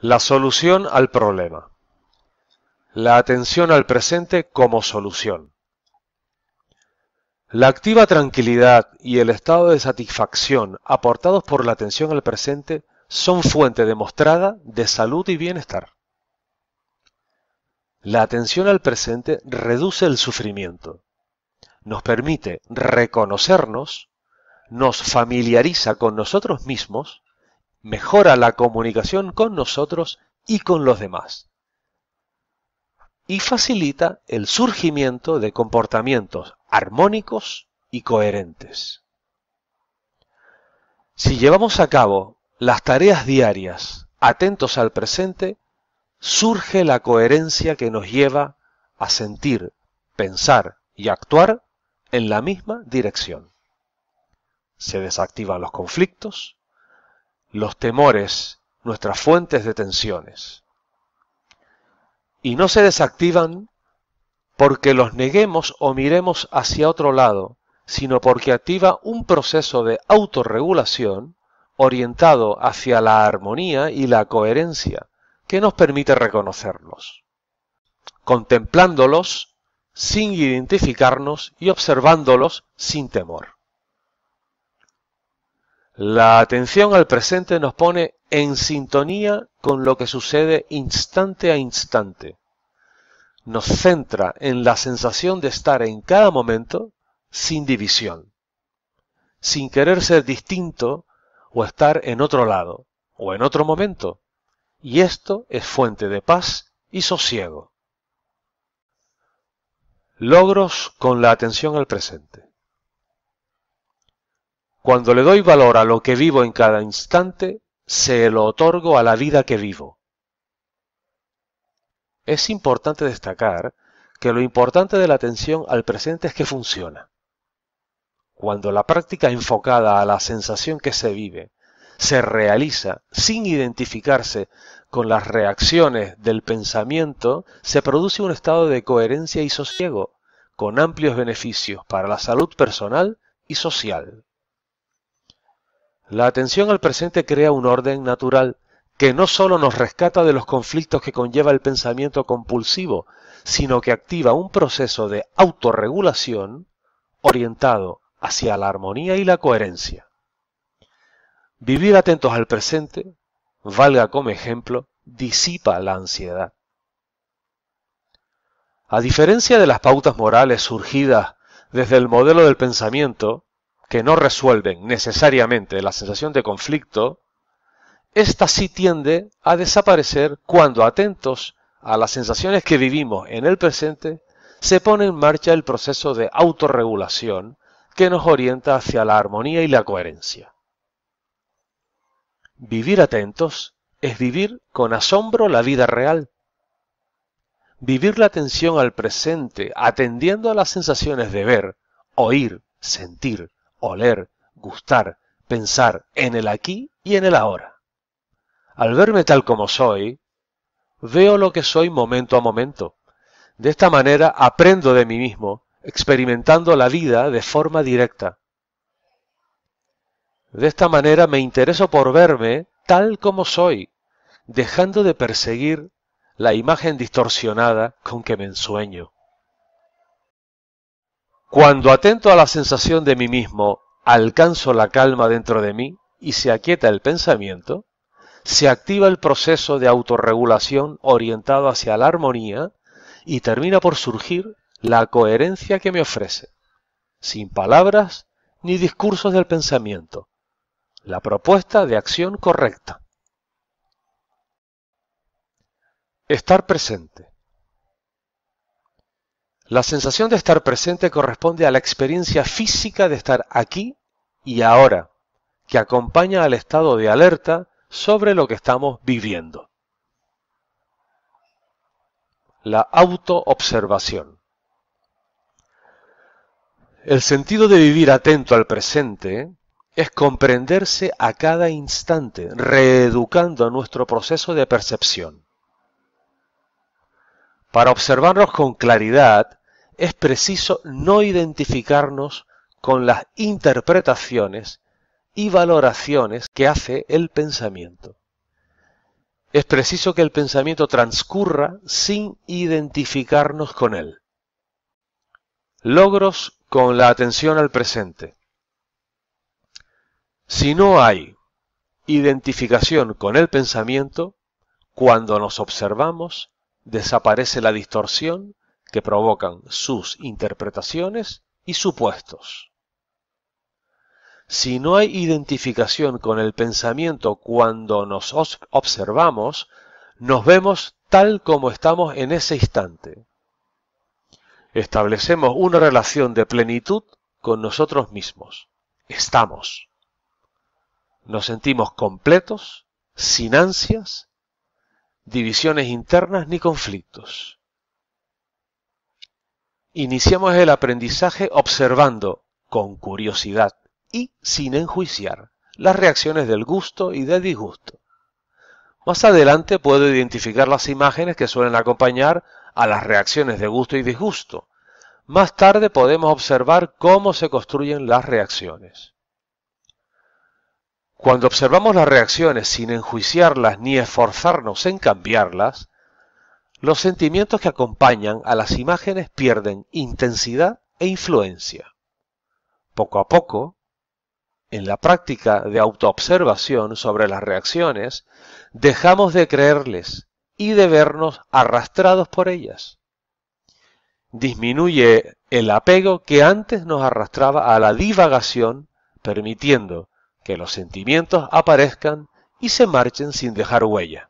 La solución al problema. La atención al presente como solución. La activa tranquilidad y el estado de satisfacción aportados por la atención al presente son fuente demostrada de salud y bienestar. La atención al presente reduce el sufrimiento, nos permite reconocernos, nos familiariza con nosotros mismos mejora la comunicación con nosotros y con los demás. Y facilita el surgimiento de comportamientos armónicos y coherentes. Si llevamos a cabo las tareas diarias atentos al presente, surge la coherencia que nos lleva a sentir, pensar y actuar en la misma dirección. Se desactivan los conflictos, los temores, nuestras fuentes de tensiones. Y no se desactivan porque los neguemos o miremos hacia otro lado, sino porque activa un proceso de autorregulación orientado hacia la armonía y la coherencia que nos permite reconocerlos, contemplándolos sin identificarnos y observándolos sin temor. La atención al presente nos pone en sintonía con lo que sucede instante a instante. Nos centra en la sensación de estar en cada momento sin división, sin querer ser distinto o estar en otro lado o en otro momento. Y esto es fuente de paz y sosiego. Logros con la atención al presente. Cuando le doy valor a lo que vivo en cada instante, se lo otorgo a la vida que vivo. Es importante destacar que lo importante de la atención al presente es que funciona. Cuando la práctica enfocada a la sensación que se vive se realiza sin identificarse con las reacciones del pensamiento, se produce un estado de coherencia y sosiego, con amplios beneficios para la salud personal y social. La atención al presente crea un orden natural que no solo nos rescata de los conflictos que conlleva el pensamiento compulsivo, sino que activa un proceso de autorregulación orientado hacia la armonía y la coherencia. Vivir atentos al presente, valga como ejemplo, disipa la ansiedad. A diferencia de las pautas morales surgidas desde el modelo del pensamiento, que no resuelven necesariamente la sensación de conflicto, esta sí tiende a desaparecer cuando atentos a las sensaciones que vivimos en el presente, se pone en marcha el proceso de autorregulación que nos orienta hacia la armonía y la coherencia. Vivir atentos es vivir con asombro la vida real. Vivir la atención al presente, atendiendo a las sensaciones de ver, oír, sentir, oler, gustar, pensar en el aquí y en el ahora. Al verme tal como soy, veo lo que soy momento a momento. De esta manera aprendo de mí mismo, experimentando la vida de forma directa. De esta manera me intereso por verme tal como soy, dejando de perseguir la imagen distorsionada con que me ensueño. Cuando atento a la sensación de mí mismo, alcanzo la calma dentro de mí y se aquieta el pensamiento, se activa el proceso de autorregulación orientado hacia la armonía y termina por surgir la coherencia que me ofrece, sin palabras ni discursos del pensamiento, la propuesta de acción correcta. Estar presente. La sensación de estar presente corresponde a la experiencia física de estar aquí y ahora, que acompaña al estado de alerta sobre lo que estamos viviendo. La autoobservación. El sentido de vivir atento al presente es comprenderse a cada instante, reeducando nuestro proceso de percepción. Para observarnos con claridad, es preciso no identificarnos con las interpretaciones y valoraciones que hace el pensamiento. Es preciso que el pensamiento transcurra sin identificarnos con él. Logros con la atención al presente. Si no hay identificación con el pensamiento, cuando nos observamos, desaparece la distorsión que provocan sus interpretaciones y supuestos. Si no hay identificación con el pensamiento cuando nos observamos, nos vemos tal como estamos en ese instante. Establecemos una relación de plenitud con nosotros mismos. Estamos. Nos sentimos completos, sin ansias, divisiones internas ni conflictos. Iniciamos el aprendizaje observando, con curiosidad y sin enjuiciar, las reacciones del gusto y del disgusto. Más adelante puedo identificar las imágenes que suelen acompañar a las reacciones de gusto y disgusto. Más tarde podemos observar cómo se construyen las reacciones. Cuando observamos las reacciones sin enjuiciarlas ni esforzarnos en cambiarlas, los sentimientos que acompañan a las imágenes pierden intensidad e influencia. Poco a poco, en la práctica de autoobservación sobre las reacciones, dejamos de creerles y de vernos arrastrados por ellas. Disminuye el apego que antes nos arrastraba a la divagación, permitiendo que los sentimientos aparezcan y se marchen sin dejar huella.